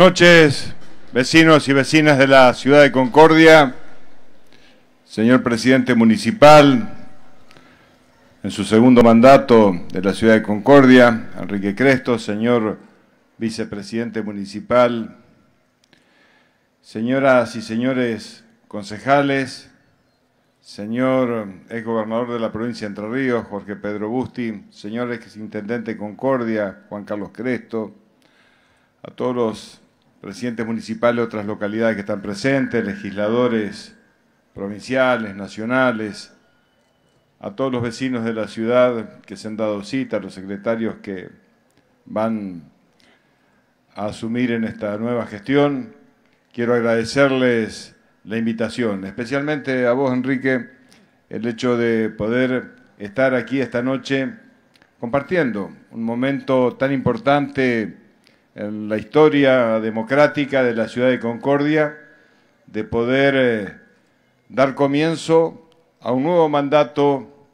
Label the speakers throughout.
Speaker 1: noches, vecinos y vecinas de la ciudad de Concordia, señor presidente municipal, en su segundo mandato de la ciudad de Concordia, Enrique Cresto, señor vicepresidente municipal, señoras y señores concejales, señor gobernador de la provincia de Entre Ríos, Jorge Pedro Busti, señor exintendente de Concordia, Juan Carlos Cresto, a todos los presidentes municipales de otras localidades que están presentes, legisladores provinciales, nacionales, a todos los vecinos de la ciudad que se han dado cita, a los secretarios que van a asumir en esta nueva gestión. Quiero agradecerles la invitación, especialmente a vos, Enrique, el hecho de poder estar aquí esta noche compartiendo un momento tan importante en la historia democrática de la ciudad de Concordia de poder eh, dar comienzo a un nuevo mandato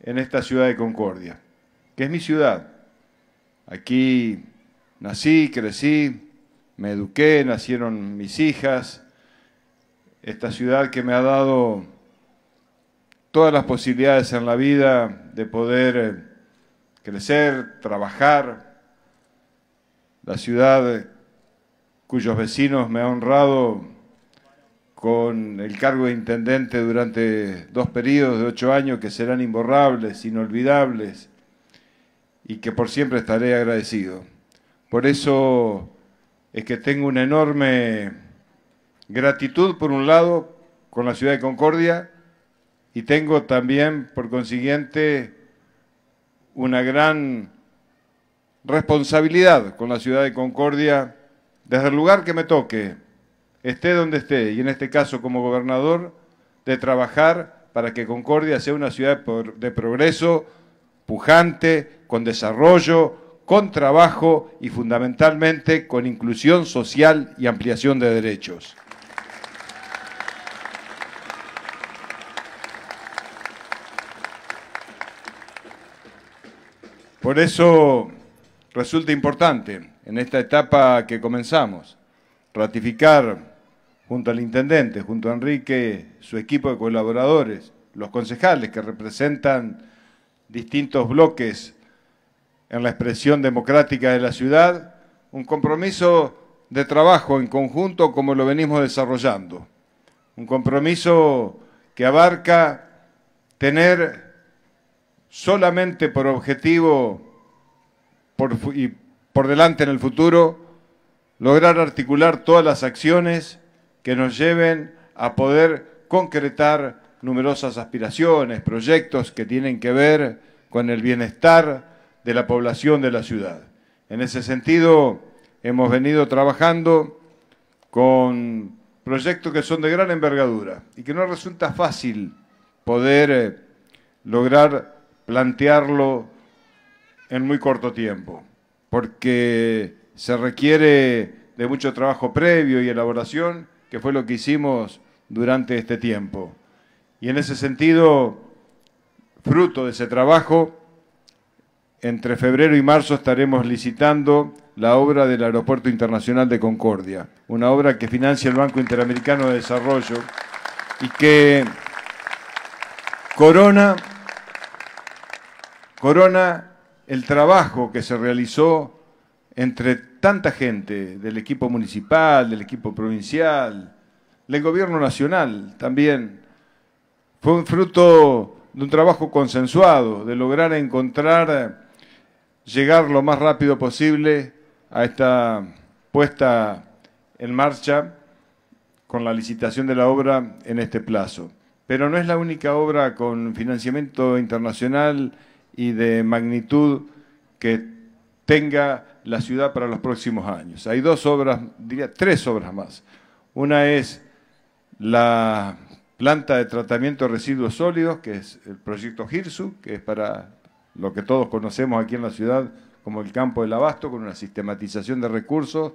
Speaker 1: en esta ciudad de Concordia, que es mi ciudad. Aquí nací, crecí, me eduqué, nacieron mis hijas, esta ciudad que me ha dado todas las posibilidades en la vida de poder eh, crecer, trabajar, la ciudad cuyos vecinos me ha honrado con el cargo de intendente durante dos periodos de ocho años que serán imborrables, inolvidables y que por siempre estaré agradecido. Por eso es que tengo una enorme gratitud, por un lado, con la ciudad de Concordia y tengo también, por consiguiente, una gran responsabilidad con la ciudad de Concordia desde el lugar que me toque, esté donde esté, y en este caso como gobernador, de trabajar para que Concordia sea una ciudad de progreso, pujante, con desarrollo, con trabajo y fundamentalmente con inclusión social y ampliación de derechos. Por eso resulta importante en esta etapa que comenzamos, ratificar junto al intendente, junto a Enrique, su equipo de colaboradores, los concejales que representan distintos bloques en la expresión democrática de la ciudad, un compromiso de trabajo en conjunto como lo venimos desarrollando. Un compromiso que abarca tener solamente por objetivo y por delante en el futuro, lograr articular todas las acciones que nos lleven a poder concretar numerosas aspiraciones, proyectos que tienen que ver con el bienestar de la población de la ciudad. En ese sentido, hemos venido trabajando con proyectos que son de gran envergadura y que no resulta fácil poder eh, lograr plantearlo en muy corto tiempo, porque se requiere de mucho trabajo previo y elaboración, que fue lo que hicimos durante este tiempo. Y en ese sentido, fruto de ese trabajo, entre febrero y marzo estaremos licitando la obra del Aeropuerto Internacional de Concordia, una obra que financia el Banco Interamericano de Desarrollo y que corona, corona el trabajo que se realizó entre tanta gente del equipo municipal, del equipo provincial, del gobierno nacional también. Fue un fruto de un trabajo consensuado, de lograr encontrar, llegar lo más rápido posible a esta puesta en marcha con la licitación de la obra en este plazo. Pero no es la única obra con financiamiento internacional y de magnitud que tenga la ciudad para los próximos años. Hay dos obras, diría tres obras más. Una es la planta de tratamiento de residuos sólidos, que es el proyecto GIRSU, que es para lo que todos conocemos aquí en la ciudad como el campo del abasto, con una sistematización de recursos,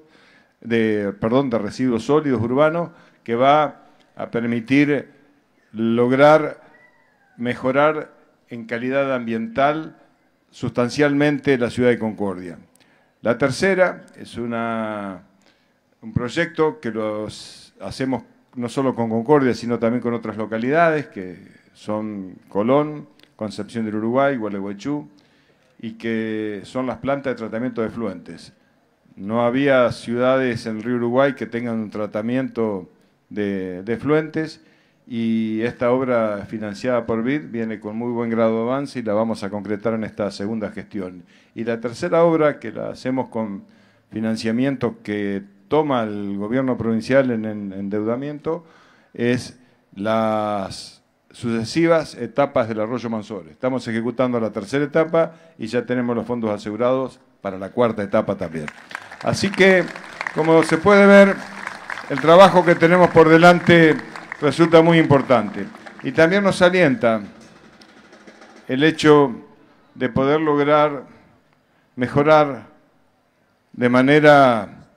Speaker 1: de, perdón, de residuos sólidos urbanos, que va a permitir lograr mejorar en calidad ambiental sustancialmente la ciudad de Concordia. La tercera es una, un proyecto que los hacemos no solo con Concordia, sino también con otras localidades, que son Colón, Concepción del Uruguay, Gualeguaychú, y que son las plantas de tratamiento de fluentes. No había ciudades en el río Uruguay que tengan un tratamiento de, de fluentes y esta obra financiada por BID viene con muy buen grado de avance y la vamos a concretar en esta segunda gestión. Y la tercera obra que la hacemos con financiamiento que toma el gobierno provincial en endeudamiento es las sucesivas etapas del arroyo Mansor. Estamos ejecutando la tercera etapa y ya tenemos los fondos asegurados para la cuarta etapa también. Así que, como se puede ver, el trabajo que tenemos por delante resulta muy importante. Y también nos alienta el hecho de poder lograr mejorar de manera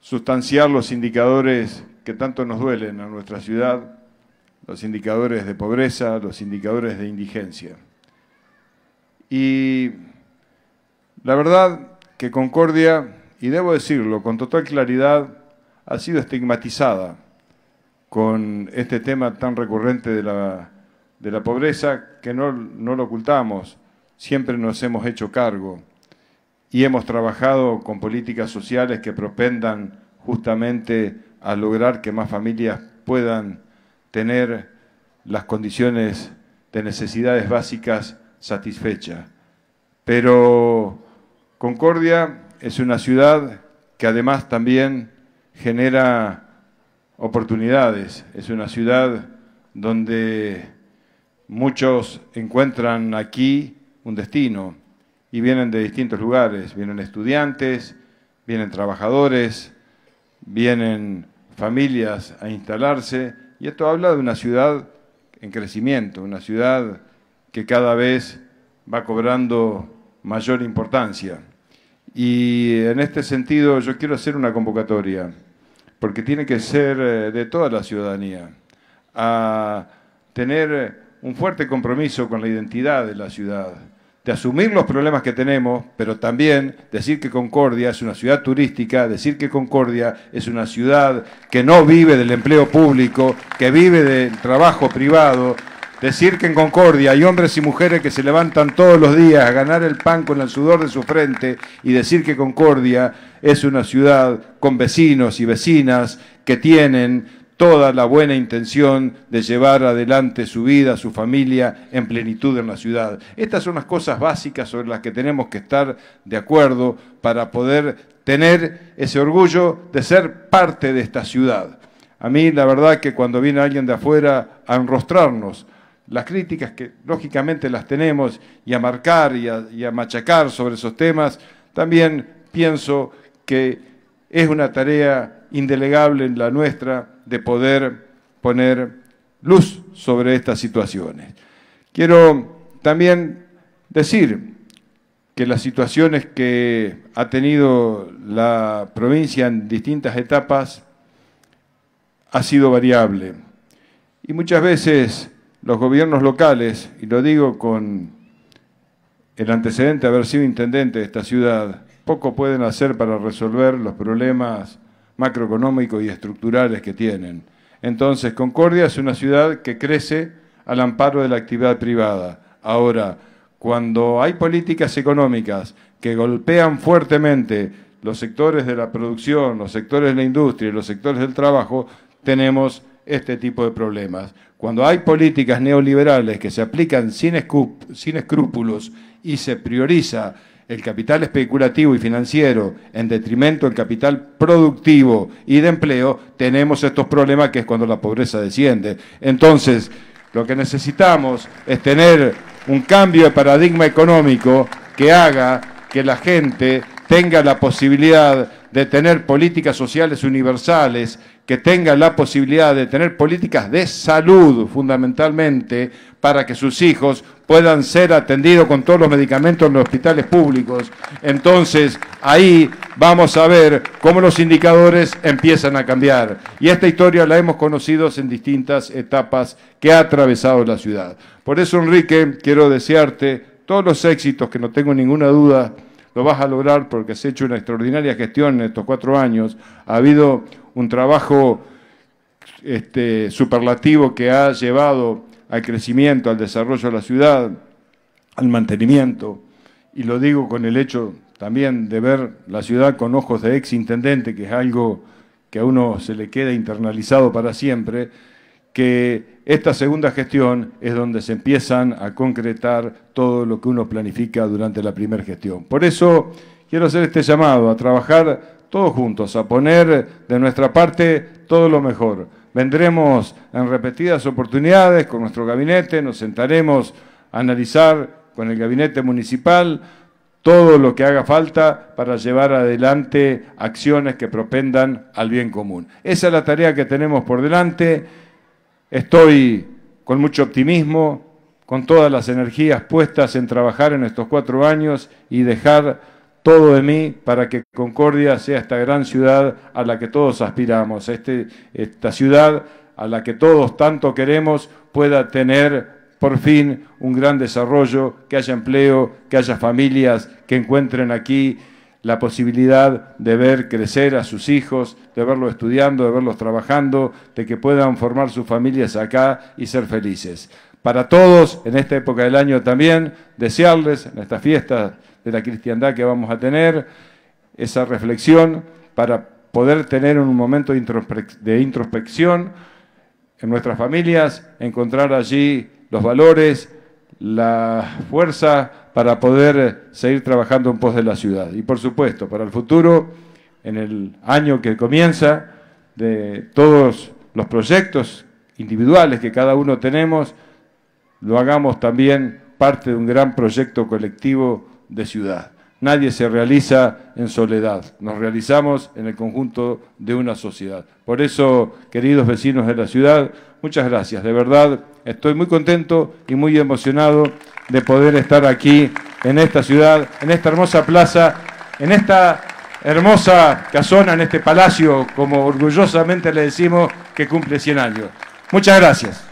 Speaker 1: sustancial los indicadores que tanto nos duelen a nuestra ciudad, los indicadores de pobreza, los indicadores de indigencia. Y la verdad que Concordia, y debo decirlo con total claridad, ha sido estigmatizada con este tema tan recurrente de la, pobreza, que no, no lo ocultamos, siempre nos hemos hecho cargo y hemos trabajado con políticas sociales que propendan justamente a lograr que más familias puedan tener las condiciones de necesidades básicas satisfechas. Pero Concordia es una ciudad que además también genera oportunidades. Es una ciudad donde muchos encuentran aquí un destino y vienen de distintos lugares. Vienen estudiantes, vienen trabajadores, vienen familias a instalarse. Y esto habla de una ciudad en crecimiento, una ciudad que cada vez va cobrando mayor importancia. Y en este sentido yo quiero hacer una convocatoria porque tiene que ser eh, de toda la ciudadanía, a tener eh, un fuerte compromiso con la identidad de la ciudad, de asumir los problemas que tenemos, pero también decir que Concordia es una ciudad turística, decir que Concordia es una ciudad que no vive del empleo público, que vive del trabajo privado, Decir que en Concordia hay hombres y mujeres que se levantan todos los días a ganar el pan con el sudor de su frente y decir que Concordia es una ciudad con vecinos y vecinas que tienen toda la buena intención de llevar adelante su vida, su familia en plenitud en la ciudad. Estas son las cosas básicas sobre las que tenemos que estar de acuerdo para poder tener ese orgullo de ser parte de esta ciudad. A mí la verdad que cuando viene alguien de afuera a enrostrarnos, las críticas que lógicamente las tenemos y a marcar y a, machacar sobre esos temas, también pienso que es una tarea indelegable en la nuestra de poder poner luz sobre estas situaciones. Quiero también decir que las situaciones que ha tenido la provincia en distintas etapas ha sido variable y muchas veces los gobiernos locales, y lo digo con el antecedente de haber sido intendente de esta ciudad, poco pueden hacer para resolver los problemas macroeconómicos y estructurales que tienen. Entonces, Concordia es una ciudad que crece al amparo de la actividad privada. Ahora, cuando hay políticas económicas que golpean fuertemente los sectores de la producción, los sectores de la industria y los sectores del trabajo, tenemos este tipo de problemas. Cuando hay políticas neoliberales que se aplican sin, sin escrúpulos y se prioriza el capital especulativo y financiero en detrimento del capital productivo y de empleo, tenemos estos problemas que es cuando la pobreza desciende. Entonces, lo que necesitamos es tener un cambio de paradigma económico que haga que la gente tenga la posibilidad de tener políticas sociales universales, que tenga la posibilidad de tener políticas de salud fundamentalmente para que sus hijos puedan ser atendidos con todos los medicamentos en los hospitales públicos. Entonces, ahí vamos a ver cómo los indicadores empiezan a cambiar. Y esta historia la hemos conocido en distintas etapas que ha atravesado la ciudad. Por eso, Enrique, quiero desearte todos los éxitos, que no tengo ninguna duda, lo vas a lograr porque has hecho una extraordinaria gestión en estos cuatro años, ha habido un trabajo este, superlativo que ha llevado al crecimiento, al desarrollo de la ciudad, al mantenimiento, y lo digo con el hecho también de ver la ciudad con ojos de ex intendente, que es algo que a uno se le queda internalizado para siempre, que esta segunda gestión es donde se empiezan a concretar todo lo que uno planifica durante la primera gestión. Por eso quiero hacer este llamado a trabajar todos juntos, a poner de nuestra parte todo lo mejor. Vendremos en repetidas oportunidades con nuestro gabinete, nos sentaremos a analizar con el gabinete municipal todo lo que haga falta para llevar adelante acciones que propendan al bien común. Esa es la tarea que tenemos por delante Estoy con mucho optimismo, con todas las energías puestas en trabajar en estos cuatro años y dejar todo de mí para que Concordia sea esta gran ciudad a la que todos aspiramos, este, esta ciudad a la que todos tanto queremos pueda tener por fin un gran desarrollo, que haya empleo, que haya familias que encuentren aquí la posibilidad de ver crecer a sus hijos, de verlos estudiando, de verlos trabajando, de que puedan formar sus familias acá y ser felices. Para todos, en esta época del año también, desearles en esta fiesta de la cristiandad que vamos a tener, esa reflexión para poder tener un momento de introspección en nuestras familias, encontrar allí los valores, la fuerza, para poder eh, seguir trabajando en pos de la ciudad. Y por supuesto, para el futuro, en el año que comienza, de todos los proyectos individuales que cada uno tenemos, lo hagamos también parte de un gran proyecto colectivo de ciudad. Nadie se realiza en soledad, nos realizamos en el conjunto de una sociedad. Por eso, queridos vecinos de la ciudad, muchas gracias. De verdad, estoy muy contento y muy emocionado de poder estar aquí en esta ciudad, en esta hermosa plaza, en esta hermosa casona, en este palacio, como orgullosamente le decimos, que cumple 100 años. Muchas gracias.